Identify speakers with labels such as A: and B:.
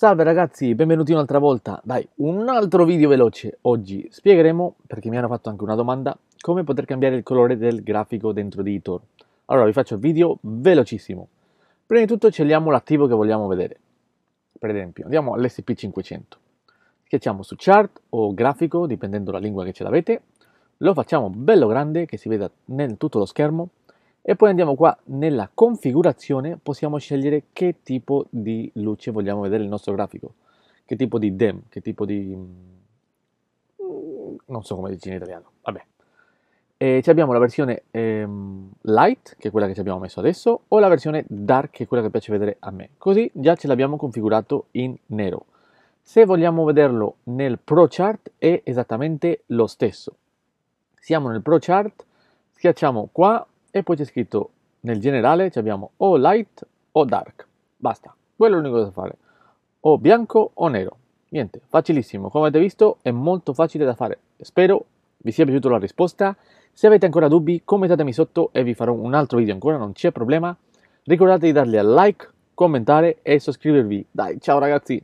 A: Salve ragazzi, benvenuti un'altra volta. Dai, un altro video veloce. Oggi spiegheremo, perché mi hanno fatto anche una domanda, come poter cambiare il colore del grafico dentro di Tor. Allora, vi faccio il video velocissimo. Prima di tutto scegliamo l'attivo che vogliamo vedere. Per esempio, andiamo all'SP500. Schiacciamo su chart o grafico, dipendendo dalla lingua che ce l'avete. Lo facciamo bello grande, che si veda nel tutto lo schermo e poi andiamo qua nella configurazione possiamo scegliere che tipo di luce vogliamo vedere il nostro grafico che tipo di DEM che tipo di mm, non so come dice in italiano vabbè e abbiamo la versione ehm, light che è quella che ci abbiamo messo adesso o la versione dark che è quella che piace vedere a me così già ce l'abbiamo configurato in nero se vogliamo vederlo nel ProChart è esattamente lo stesso siamo nel ProChart schiacciamo qua e poi c'è scritto nel generale abbiamo o light o dark. Basta, quello è l'unico da fare. O bianco o nero. Niente, facilissimo. Come avete visto è molto facile da fare. Spero vi sia piaciuta la risposta. Se avete ancora dubbi commentatemi sotto e vi farò un altro video ancora, non c'è problema. Ricordate di darle al like, commentare e iscrivervi. Dai, ciao ragazzi!